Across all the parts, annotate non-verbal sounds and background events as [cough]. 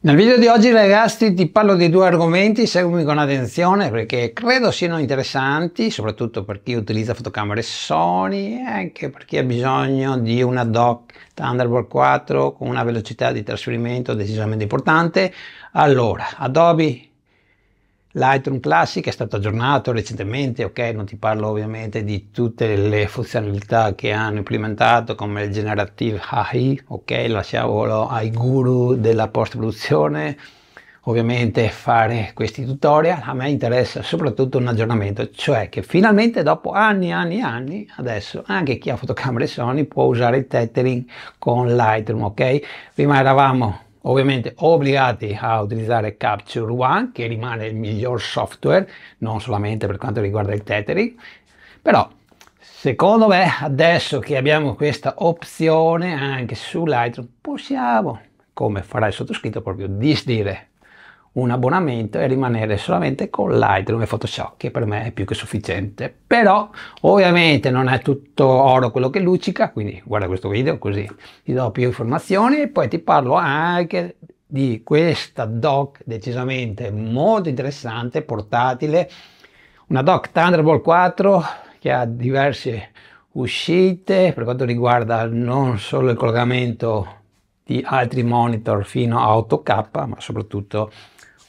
Nel video di oggi ragazzi ti parlo di due argomenti, seguimi con attenzione perché credo siano interessanti, soprattutto per chi utilizza fotocamere Sony e anche per chi ha bisogno di una doc Thunderbolt 4 con una velocità di trasferimento decisamente importante. Allora, Adobe Lightroom Classic è stato aggiornato recentemente, ok, non ti parlo ovviamente di tutte le funzionalità che hanno implementato come il Generative AI, ok, lasciavolo ai guru della post-produzione, ovviamente fare questi tutorial, a me interessa soprattutto un aggiornamento, cioè che finalmente dopo anni e anni anni, adesso anche chi ha fotocamere Sony può usare il tethering con Lightroom, ok? Prima eravamo ovviamente obbligati a utilizzare Capture One che rimane il miglior software non solamente per quanto riguarda il tethering però secondo me adesso che abbiamo questa opzione anche su Lightroom possiamo come farà il sottoscritto proprio disdire un abbonamento e rimanere solamente con Lightroom e Photoshop che per me è più che sufficiente però ovviamente non è tutto oro quello che luccica quindi guarda questo video così ti do più informazioni e poi ti parlo anche di questa doc decisamente molto interessante portatile una doc Thunderbolt 4 che ha diverse uscite per quanto riguarda non solo il collegamento di altri monitor fino a 8k ma soprattutto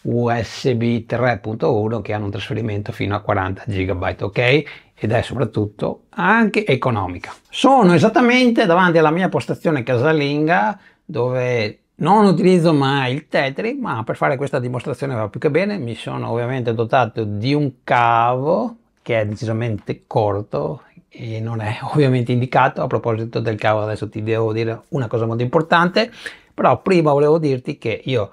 USB 3.1 che hanno un trasferimento fino a 40 GB, ok? Ed è soprattutto anche economica. Sono esattamente davanti alla mia postazione casalinga dove non utilizzo mai il Tetri, ma per fare questa dimostrazione va più che bene. Mi sono ovviamente dotato di un cavo che è decisamente corto e non è [laughs] ovviamente indicato. A proposito del cavo adesso ti devo dire una cosa molto importante, però prima volevo dirti che io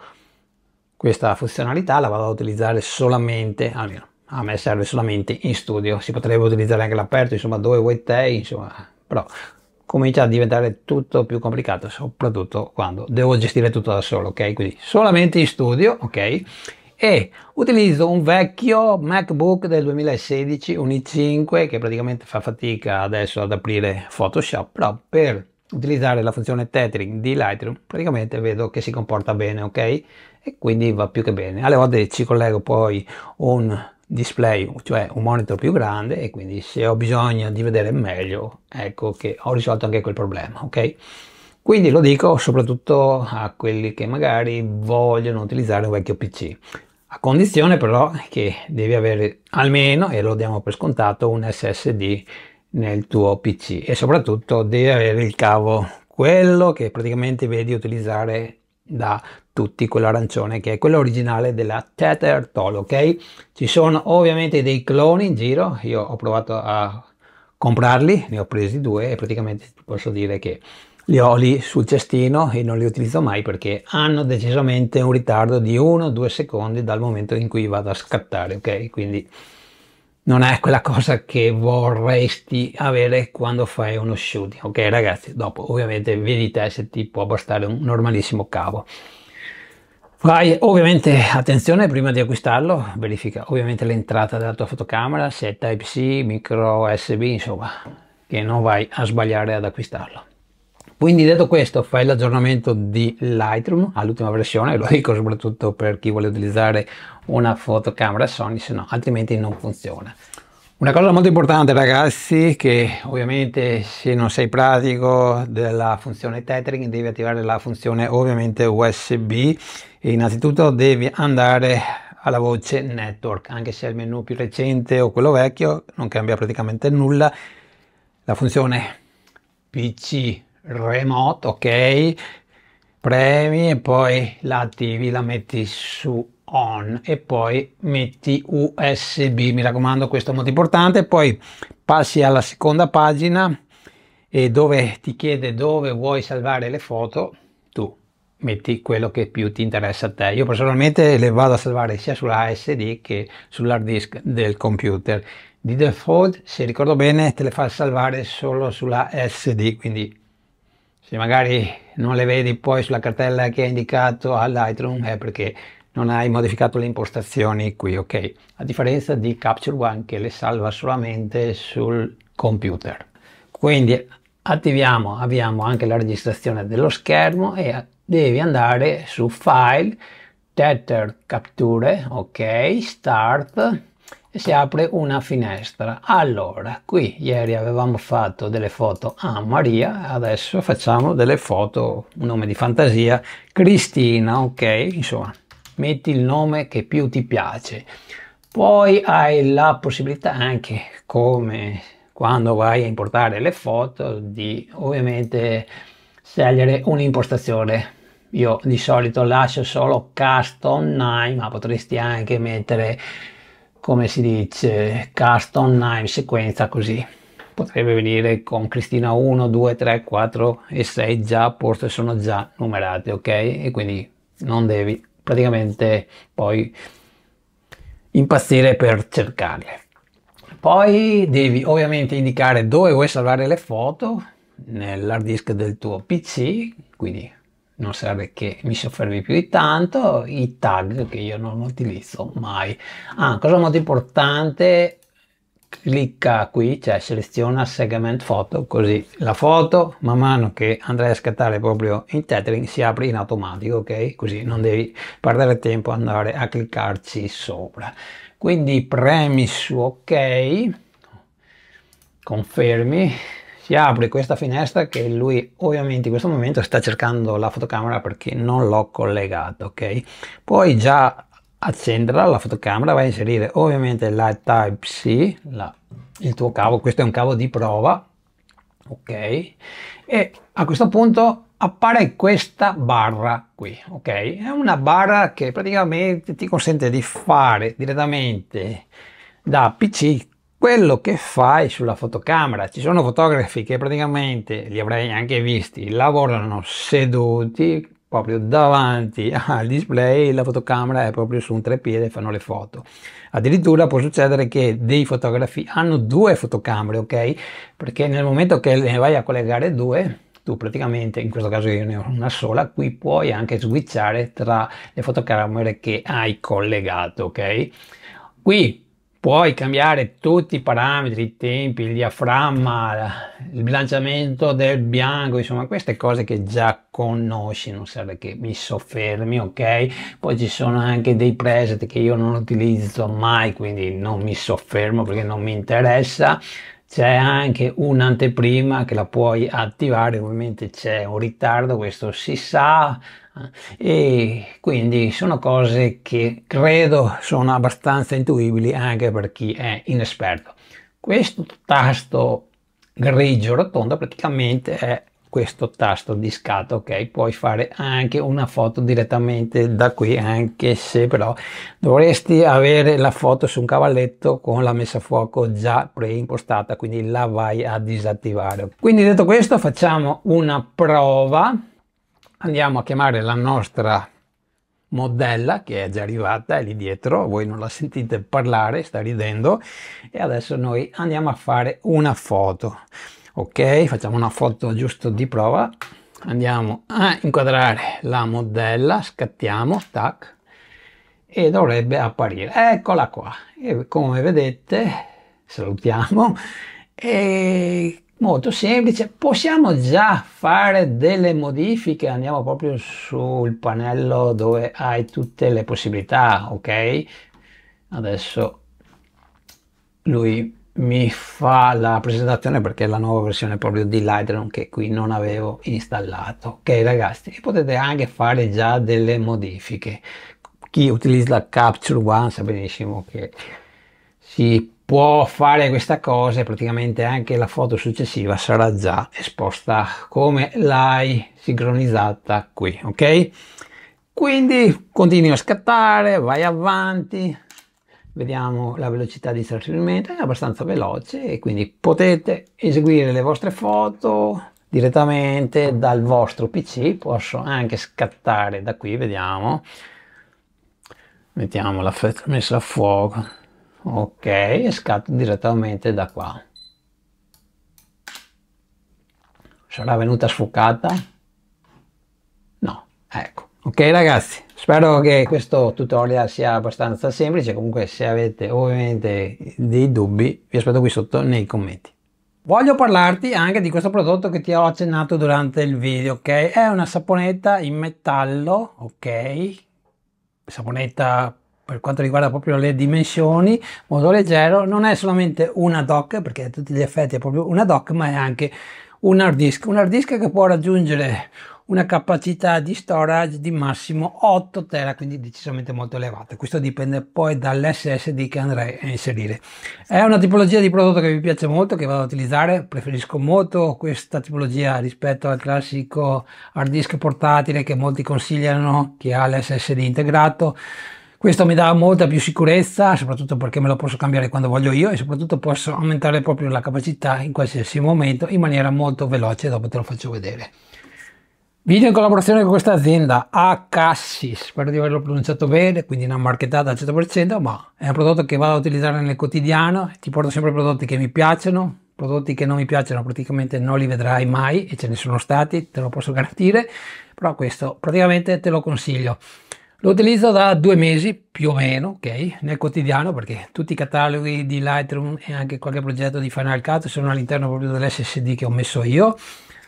questa funzionalità la vado a utilizzare solamente, almeno a me serve solamente in studio, si potrebbe utilizzare anche l'aperto, insomma dove vuoi te, insomma, però comincia a diventare tutto più complicato, soprattutto quando devo gestire tutto da solo, ok? Quindi solamente in studio, ok? E utilizzo un vecchio MacBook del 2016, un i5 che praticamente fa fatica adesso ad aprire Photoshop, però per utilizzare la funzione tethering di Lightroom praticamente vedo che si comporta bene, ok? e quindi va più che bene. Alle volte ci collego poi un display, cioè un monitor più grande e quindi se ho bisogno di vedere meglio, ecco che ho risolto anche quel problema, ok? Quindi lo dico soprattutto a quelli che magari vogliono utilizzare un vecchio PC, a condizione però che devi avere almeno, e lo diamo per scontato, un SSD nel tuo PC e soprattutto devi avere il cavo, quello che praticamente vedi utilizzare da tutti quello che è quello originale della Tether Toll, ok? Ci sono ovviamente dei cloni in giro, io ho provato a comprarli, ne ho presi due e praticamente posso dire che li ho lì sul cestino e non li utilizzo mai perché hanno decisamente un ritardo di 1-2 secondi dal momento in cui vado a scattare, ok? Quindi non è quella cosa che vorresti avere quando fai uno shooting, ok ragazzi? Dopo ovviamente vedi te se ti può bastare un normalissimo cavo. Vai, ovviamente, attenzione prima di acquistarlo, verifica ovviamente l'entrata della tua fotocamera, se è Type-C, micro USB, insomma, che non vai a sbagliare ad acquistarlo. Quindi detto questo, fai l'aggiornamento di Lightroom all'ultima versione, lo dico soprattutto per chi vuole utilizzare una fotocamera Sony, se no altrimenti non funziona. Una cosa molto importante ragazzi, che ovviamente se non sei pratico della funzione tethering devi attivare la funzione ovviamente USB e innanzitutto devi andare alla voce network, anche se è il menu più recente o quello vecchio non cambia praticamente nulla, la funzione PC remote, ok, premi e poi la attivi, la metti su on e poi metti USB, mi raccomando questo è molto importante, poi passi alla seconda pagina e dove ti chiede dove vuoi salvare le foto, tu metti quello che più ti interessa a te. Io personalmente le vado a salvare sia sulla SD che sull'hard disk del computer. Di default, se ricordo bene, te le fa salvare solo sulla SD, quindi se magari non le vedi poi sulla cartella che hai indicato a Lightroom è perché non hai modificato le impostazioni qui, ok? A differenza di Capture One che le salva solamente sul computer. Quindi attiviamo, avviamo anche la registrazione dello schermo e devi andare su File, Tether Capture, ok, Start e si apre una finestra. Allora, qui ieri avevamo fatto delle foto a Maria, adesso facciamo delle foto, un nome di fantasia, Cristina, ok, insomma metti il nome che più ti piace. Poi hai la possibilità anche, come quando vai a importare le foto, di ovviamente scegliere un'impostazione. Io di solito lascio solo custom 9, ma potresti anche mettere, come si dice, custom 9 sequenza così. Potrebbe venire con Cristina 1, 2, 3, 4 e 6 già a posto sono già numerate, ok? E quindi non devi praticamente poi impazzire per cercarle. Poi devi ovviamente indicare dove vuoi salvare le foto nell'hard disk del tuo PC, quindi non serve che mi soffermi più di tanto, i tag che io non utilizzo mai. Ah, cosa molto importante clicca qui, cioè seleziona segment photo, così la foto man mano che andrai a scattare proprio in tethering si apre in automatico, ok? Così non devi perdere tempo andare a cliccarci sopra. Quindi premi su ok, confermi, si apre questa finestra che lui ovviamente in questo momento sta cercando la fotocamera perché non l'ho collegata, ok? Puoi già accenderla, la fotocamera, vai a inserire ovviamente la Type-C, il tuo cavo, questo è un cavo di prova, ok? E a questo punto appare questa barra qui, ok? È una barra che praticamente ti consente di fare direttamente da PC quello che fai sulla fotocamera. Ci sono fotografi che praticamente li avrei anche visti, lavorano seduti proprio davanti [laughs] al display la fotocamera è proprio su un treppiede e fanno le foto. Addirittura può succedere che dei fotografi hanno due fotocamere, ok? Perché nel momento che ne vai a collegare due, tu praticamente, in questo caso io ne ho una sola, qui puoi anche switchare tra le fotocamere che hai collegato, ok? Qui puoi cambiare tutti i parametri, i tempi, il diaframma, il bilanciamento del bianco, insomma queste cose che già conosci, non serve che mi soffermi, ok? Poi ci sono anche dei preset che io non utilizzo mai, quindi non mi soffermo perché non mi interessa. C'è anche un'anteprima che la puoi attivare, ovviamente c'è un ritardo, questo si sa, e quindi sono cose che credo sono abbastanza intuibili anche per chi è inesperto. Questo tasto grigio rotondo praticamente è questo tasto di scatto ok puoi fare anche una foto direttamente da qui anche se però dovresti avere la foto su un cavalletto con la messa a fuoco già preimpostata quindi la vai a disattivare quindi detto questo facciamo una prova andiamo a chiamare la nostra modella che è già arrivata, è lì dietro, voi non la sentite parlare, sta ridendo e adesso noi andiamo a fare una foto. Ok, facciamo una foto giusto di prova, andiamo a inquadrare la modella, scattiamo, tac, e dovrebbe apparire. Eccola qua, e come vedete salutiamo e molto semplice possiamo già fare delle modifiche andiamo proprio sul pannello dove hai tutte le possibilità ok adesso lui mi fa la presentazione perché è la nuova versione proprio di Lightroom che qui non avevo installato ok ragazzi potete anche fare già delle modifiche chi utilizza Capture One sa benissimo che si può fare questa cosa e praticamente anche la foto successiva sarà già esposta come l'hai sincronizzata qui ok quindi continui a scattare vai avanti vediamo la velocità di trasferimento è abbastanza veloce e quindi potete eseguire le vostre foto direttamente dal vostro pc posso anche scattare da qui vediamo mettiamo la fetta messa a fuoco ok e scatto direttamente da qua sarà venuta sfocata no ecco ok ragazzi spero che questo tutorial sia abbastanza semplice comunque se avete ovviamente dei dubbi vi aspetto qui sotto nei commenti Voglio parlarti anche di questo prodotto che ti ho accennato durante il video, ok? È una saponetta in metallo, ok? Saponetta per quanto riguarda proprio le dimensioni, molto leggero, non è solamente una doc, perché a tutti gli effetti è proprio una doc, ma è anche un hard disk, un hard disk che può raggiungere una capacità di storage di massimo 8 tera, quindi decisamente molto elevata. Questo dipende poi dall'SSD che andrei a inserire. È una tipologia di prodotto che mi piace molto, che vado a utilizzare, preferisco molto questa tipologia rispetto al classico hard disk portatile che molti consigliano, che ha l'SSD integrato. Questo mi dà molta più sicurezza, soprattutto perché me lo posso cambiare quando voglio io e soprattutto posso aumentare proprio la capacità in qualsiasi momento in maniera molto veloce, dopo te lo faccio vedere. Video in collaborazione con questa azienda, Acassis, spero di averlo pronunciato bene, quindi non marchettata al 100%, ma è un prodotto che vado a utilizzare nel quotidiano, ti porto sempre prodotti che mi piacciono, prodotti che non mi piacciono praticamente non li vedrai mai e ce ne sono stati, te lo posso garantire, però questo praticamente te lo consiglio. Lo utilizzo da due mesi più o meno, ok, nel quotidiano perché tutti i cataloghi di Lightroom e anche qualche progetto di Final Cut sono all'interno proprio dell'SSD che ho messo io.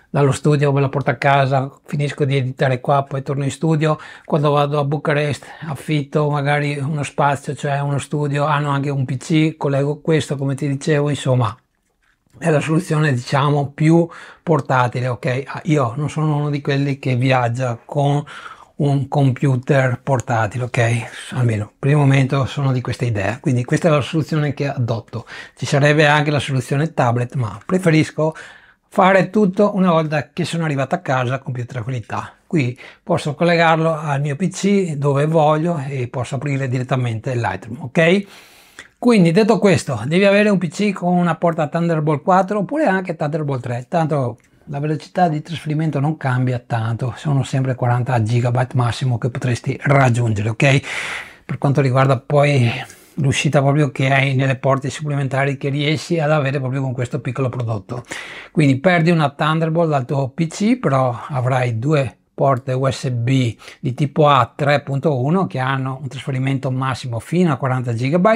Dallo studio me la porto a casa, finisco di editare qua, poi torno in studio. Quando vado a Bucarest affitto magari uno spazio, cioè uno studio, hanno anche un PC, collego questo come ti dicevo, insomma è la soluzione diciamo più portatile, ok. Ah, io non sono uno di quelli che viaggia con un computer portatile, ok? Almeno per il momento sono di questa idea, quindi questa è la soluzione che adotto. Ci sarebbe anche la soluzione tablet, ma preferisco fare tutto una volta che sono arrivato a casa con più tranquillità. Qui posso collegarlo al mio PC dove voglio e posso aprire direttamente Lightroom, ok? Quindi detto questo, devi avere un PC con una porta Thunderbolt 4 oppure anche Thunderbolt 3, tanto la velocità di trasferimento non cambia tanto, sono sempre 40 GB massimo che potresti raggiungere, ok? Per quanto riguarda poi l'uscita proprio che hai nelle porte supplementari che riesci ad avere proprio con questo piccolo prodotto. Quindi perdi una Thunderbolt dal tuo PC, però avrai due porte USB di tipo A 3.1 che hanno un trasferimento massimo fino a 40 GB,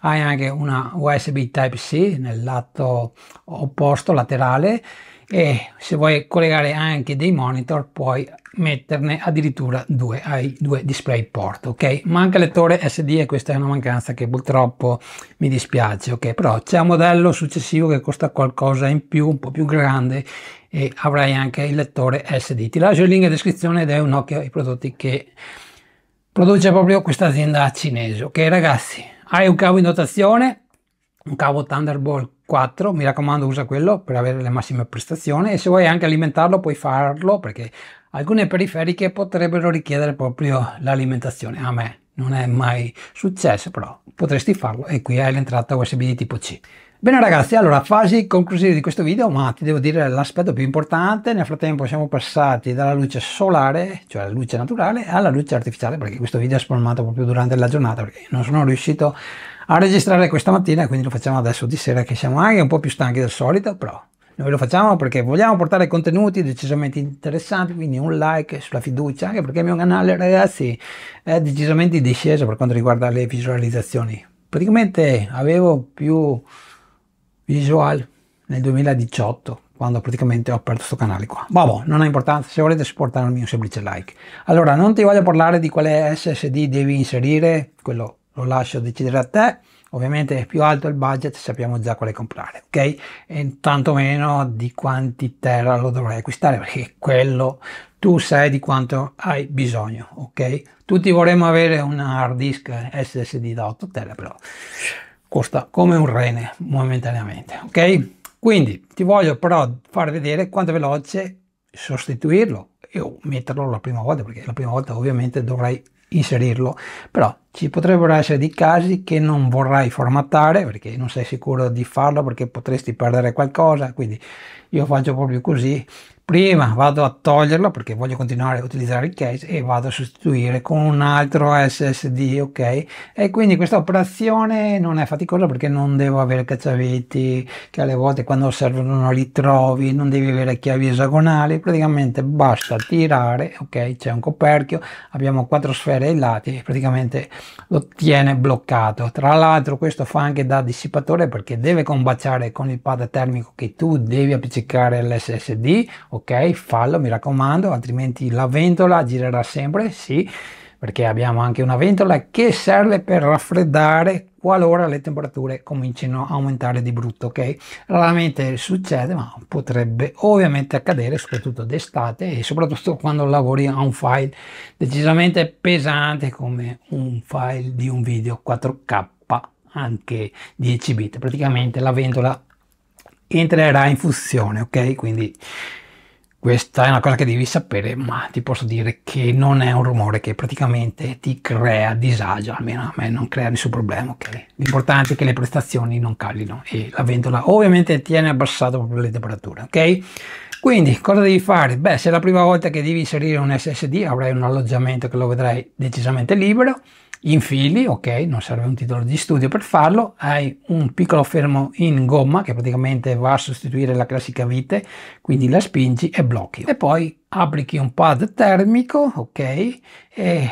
hai anche una USB Type-C nel lato opposto laterale e se vuoi collegare anche dei monitor puoi metterne addirittura due ai due display port ok manca lettore sd e questa è una mancanza che purtroppo mi dispiace ok però c'è un modello successivo che costa qualcosa in più un po più grande e avrai anche il lettore sd ti lascio il link in descrizione ed è un occhio ai prodotti che produce proprio questa azienda cinese ok ragazzi hai un cavo in dotazione un cavo Thunderbolt 4, mi raccomando usa quello per avere le massime prestazioni e se vuoi anche alimentarlo puoi farlo perché alcune periferiche potrebbero richiedere proprio l'alimentazione. A me non è mai successo, però potresti farlo e qui è l'entrata USB di tipo C. Bene ragazzi, allora fasi conclusive di questo video, ma ti devo dire l'aspetto più importante, nel frattempo siamo passati dalla luce solare, cioè la luce naturale, alla luce artificiale, perché questo video è spalmato proprio durante la giornata, perché non sono riuscito a a registrare questa mattina, quindi lo facciamo adesso di sera che siamo anche un po' più stanchi del solito, però noi lo facciamo perché vogliamo portare contenuti decisamente interessanti, quindi un like sulla fiducia, anche perché il mio canale ragazzi è decisamente in discesa per quanto riguarda le visualizzazioni. Praticamente avevo più visual nel 2018 quando praticamente ho aperto questo canale qua. Vabbè, non ha importanza, se volete supportarmi un semplice like. Allora, non ti voglio parlare di quale SSD devi inserire, quello lo lascio decidere a te. Ovviamente più alto il budget sappiamo già quale comprare, ok? E tanto meno di quanti terra lo dovrei acquistare, perché quello tu sai di quanto hai bisogno, ok? Tutti vorremmo avere un hard disk SSD da 8 tera, però costa come un rene momentaneamente, ok? Quindi ti voglio però far vedere quanto è veloce sostituirlo e metterlo la prima volta, perché la prima volta ovviamente dovrei inserirlo, però ci potrebbero essere dei casi che non vorrai formattare perché non sei sicuro di farlo perché potresti perdere qualcosa, quindi io faccio proprio così, prima vado a toglierlo perché voglio continuare a utilizzare il case e vado a sostituire con un altro SSD, ok? E quindi questa operazione non è faticosa perché non devo avere cacciaviti che alle volte quando servono non li trovi, non devi avere chiavi esagonali, praticamente basta tirare, ok? C'è un coperchio, abbiamo quattro sfere ai lati e praticamente lo tiene bloccato. Tra l'altro questo fa anche da dissipatore perché deve combaciare con il pad termico che tu devi appiccicare all'SSD, ok? ok? Fallo, mi raccomando, altrimenti la ventola girerà sempre, sì, perché abbiamo anche una ventola che serve per raffreddare qualora le temperature comincino a aumentare di brutto, ok? Raramente succede, ma potrebbe ovviamente accadere, soprattutto d'estate e soprattutto quando lavori a un file decisamente pesante come un file di un video 4K anche 10 bit praticamente la ventola entrerà in funzione ok quindi questa è una cosa che devi sapere, ma ti posso dire che non è un rumore che praticamente ti crea disagio, almeno a me non crea nessun problema, ok? L'importante è che le prestazioni non calino e la ventola ovviamente tiene abbassato proprio le temperature, ok? Quindi cosa devi fare? Beh, se è la prima volta che devi inserire un SSD avrai un alloggiamento che lo vedrai decisamente libero, infili, ok, non serve un titolo di studio per farlo, hai un piccolo fermo in gomma che praticamente va a sostituire la classica vite, quindi la spingi e blocchi. E poi applichi un pad termico, ok, e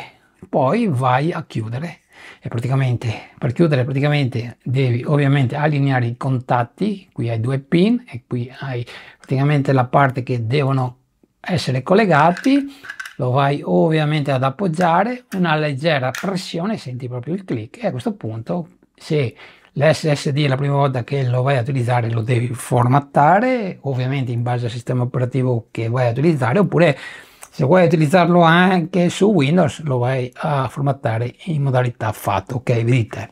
poi vai a chiudere. E praticamente per chiudere praticamente devi ovviamente allineare i contatti, qui hai due pin e qui hai praticamente la parte che devono essere collegati lo vai ovviamente ad appoggiare, una leggera pressione, senti proprio il click e a questo punto se l'SSD è la prima volta che lo vai a utilizzare lo devi formattare, ovviamente in base al sistema operativo che vai a utilizzare, oppure se vuoi utilizzarlo anche su Windows lo vai a formattare in modalità fatto, ok, vedete?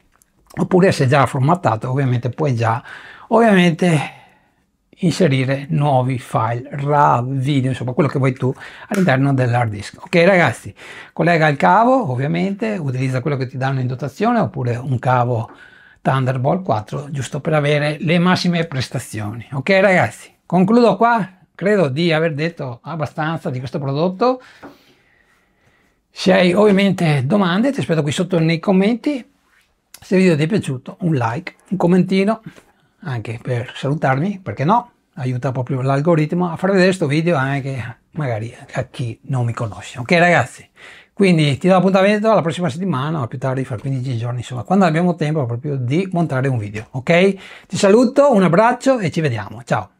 Oppure se già formattato ovviamente puoi già, ovviamente inserire nuovi file, RAW, video, insomma quello che vuoi tu all'interno dell'hard disk. Ok ragazzi, collega il cavo ovviamente, utilizza quello che ti danno in dotazione oppure un cavo Thunderbolt 4 giusto per avere le massime prestazioni. Ok ragazzi, concludo qua, credo di aver detto abbastanza di questo prodotto. Se hai ovviamente domande ti aspetto qui sotto nei commenti. Se il video ti è piaciuto un like, un commentino anche per salutarmi, perché no? Aiuta proprio l'algoritmo a far vedere questo video anche magari a chi non mi conosce. Ok ragazzi, quindi ti do appuntamento alla prossima settimana o più tardi fra 15 giorni, insomma, quando abbiamo tempo proprio di montare un video. Ok? Ti saluto, un abbraccio e ci vediamo. Ciao!